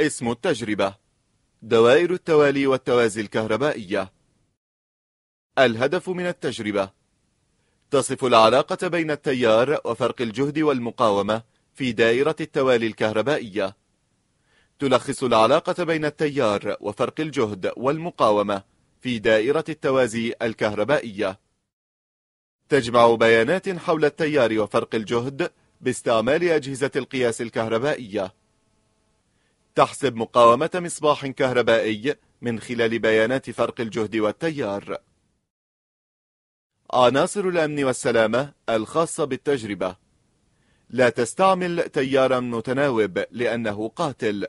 اسم التجربة دوائر التوالي والتوازي الكهربائية الهدف من التجربة تصف العلاقة بين التيار وفرق الجهد والمقاومة في دائرة التوالي الكهربائية تلخص العلاقة بين التيار وفرق الجهد والمقاومة في دائرة التوازي الكهربائية تجمع بيانات حول التيار وفرق الجهد باستعمال أجهزة القياس الكهربائية تحسب مقاومة مصباح كهربائي من خلال بيانات فرق الجهد والتيار عناصر الأمن والسلامة الخاصة بالتجربة لا تستعمل تيارا متناوب لأنه قاتل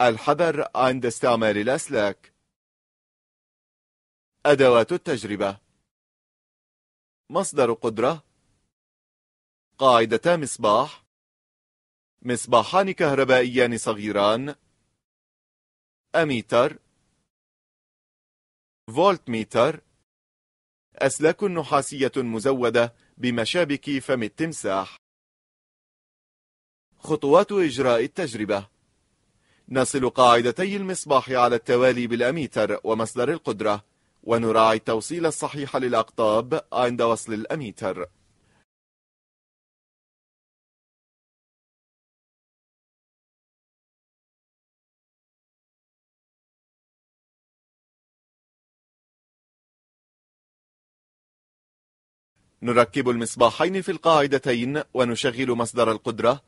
الحذر عند استعمال الأسلاك أدوات التجربة مصدر قدرة قاعدة مصباح مصباحان كهربائيان صغيران أميتر فولت ميتر أسلاك نحاسية مزودة بمشابك فم التمساح خطوات إجراء التجربة نصل قاعدتي المصباح على التوالي بالأميتر ومصدر القدرة ونراعي التوصيل الصحيح للأقطاب عند وصل الأميتر نركب المصباحين في القاعدتين ونشغل مصدر القدرة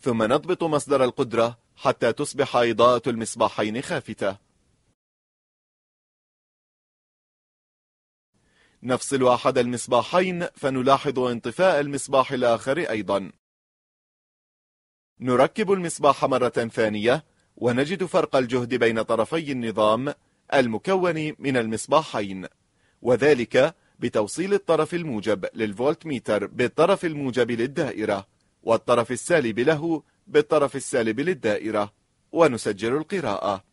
ثم نضبط مصدر القدرة حتى تصبح إضاءة المصباحين خافتة نفصل أحد المصباحين فنلاحظ انطفاء المصباح الآخر أيضا نركب المصباح مرة ثانية ونجد فرق الجهد بين طرفي النظام المكون من المصباحين وذلك بتوصيل الطرف الموجب للفولت ميتر بالطرف الموجب للدائرة والطرف السالب له بالطرف السالب للدائرة ونسجل القراءة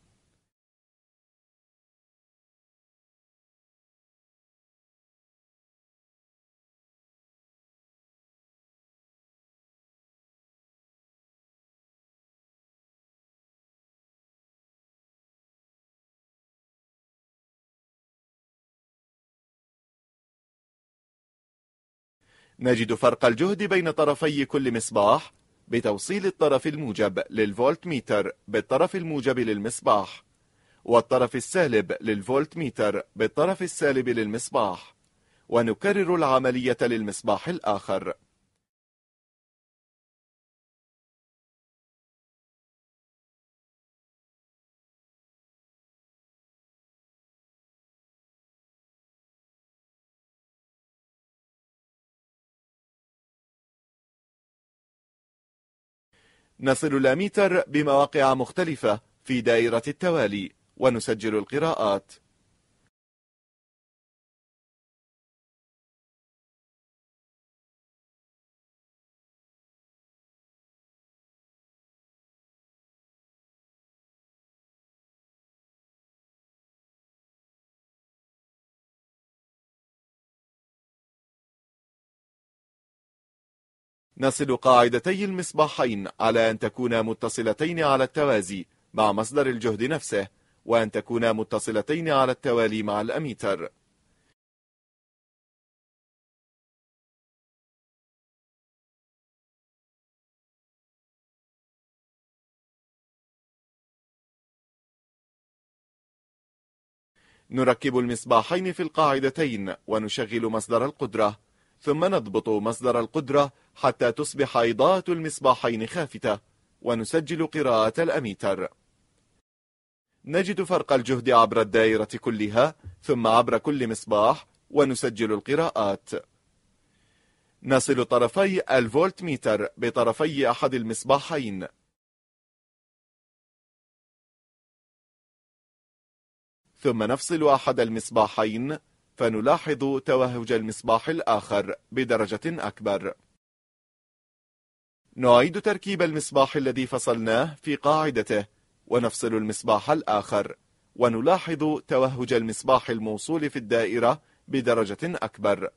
نجد فرق الجهد بين طرفي كل مصباح بتوصيل الطرف الموجب للفولت ميتر بالطرف الموجب للمصباح والطرف السالب للفولت ميتر بالطرف السالب للمصباح ونكرر العملية للمصباح الآخر نصل إلى ميتر بمواقع مختلفة في دائرة التوالي ونسجل القراءات نصل قاعدتي المصباحين على أن تكونا متصلتين على التوازي مع مصدر الجهد نفسه وأن تكونا متصلتين على التوالي مع الأميتر نركب المصباحين في القاعدتين ونشغل مصدر القدرة ثم نضبط مصدر القدرة حتى تصبح إضاءة المصباحين خافتة ونسجل قراءة الأميتر نجد فرق الجهد عبر الدائرة كلها ثم عبر كل مصباح ونسجل القراءات نصل طرفي الفولت ميتر بطرفي أحد المصباحين ثم نفصل أحد المصباحين فنلاحظ توهج المصباح الآخر بدرجة أكبر نعيد تركيب المصباح الذي فصلناه في قاعدته ونفصل المصباح الآخر ونلاحظ توهج المصباح الموصول في الدائرة بدرجة أكبر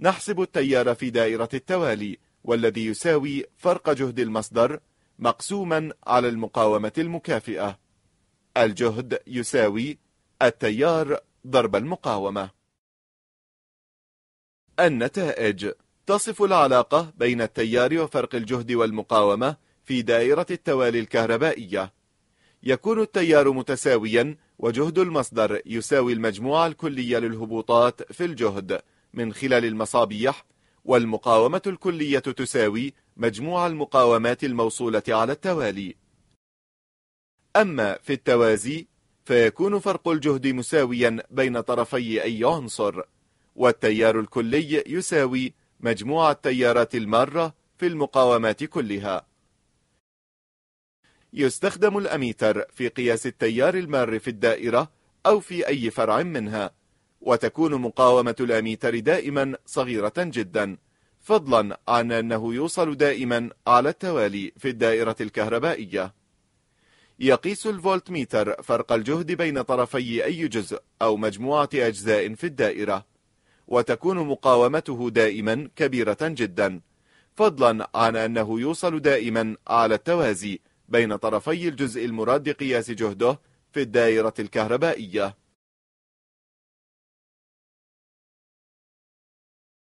نحسب التيار في دائرة التوالي والذي يساوي فرق جهد المصدر مقسوما على المقاومة المكافئة الجهد يساوي التيار ضرب المقاومة النتائج تصف العلاقة بين التيار وفرق الجهد والمقاومة في دائرة التوالي الكهربائية يكون التيار متساويا وجهد المصدر يساوي المجموعة الكلية للهبوطات في الجهد من خلال المصابيح والمقاومة الكلية تساوي مجموع المقاومات الموصولة على التوالي أما في التوازي فيكون فرق الجهد مساويا بين طرفي أي عنصر والتيار الكلي يساوي مجموع التيارات المارة في المقاومات كلها يستخدم الأميتر في قياس التيار المار في الدائرة أو في أي فرع منها وتكون مقاومة الأميتر دائما صغيرة جدا فضلا عن أنه يوصل دائما على التوالي في الدائرة الكهربائية يقيس الفولتميتر فرق الجهد بين طرفي أي جزء أو مجموعة أجزاء في الدائرة وتكون مقاومته دائما كبيرة جدا فضلا عن أنه يوصل دائما على التوازي بين طرفي الجزء المراد قياس جهده في الدائرة الكهربائية